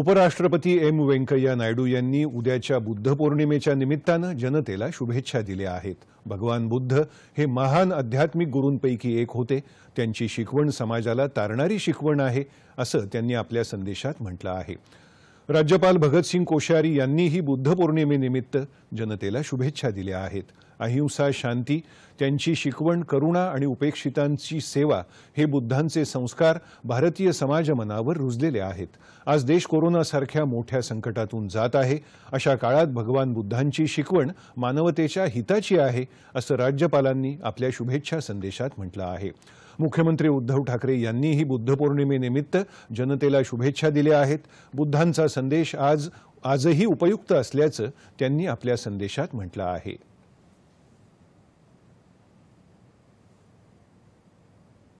उपराष्ट्रपती एम व्यंकय्या नायडू यांनी उद्याच्या बुद्ध पौर्णिमेच्या निमित्तानं जनतेला शुभेच्छा दिल्या आहेत भगवान बुद्ध हे महान आध्यात्मिक गुरूंपैकी एक होते त्यांची शिकवण समाजाला तारणारी शिकवण आहे असं त्यांनी आपल्या संदेशात म्हटलं आहे राज्यपाल भगतसिंग कोश्यारी यांनीही बुद्ध पौर्णिमेनिमित्त जनतेला शुभेच्छा दिल्या आहेत अहिंसा शांती त्यांची शिकवण करुणा आणि उपेक्षितांची सेवा हे बुद्धांचे संस्कार भारतीय समाजमनावर रुजलेले आहेत आज देश कोरोनासारख्या मोठ्या संकटातून जात आहे अशा काळात भगवान बुद्धांची शिकवण मानवतेच्या हिताची आहे असं राज्यपालांनी आपल्या शुभेच्छा संदेशात म्हटलं आहे मुख्यमंत्री उद्धव ठाकरे यांनीही बुद्धपौर्णिमेनिमित्त जनतेला शुभेच्छा दिल्या आहेत बुद्धांचा संदेश आज आजही उपयुक्त असल्याचं त्यांनी आपल्या संदेशात म्हटलं आहे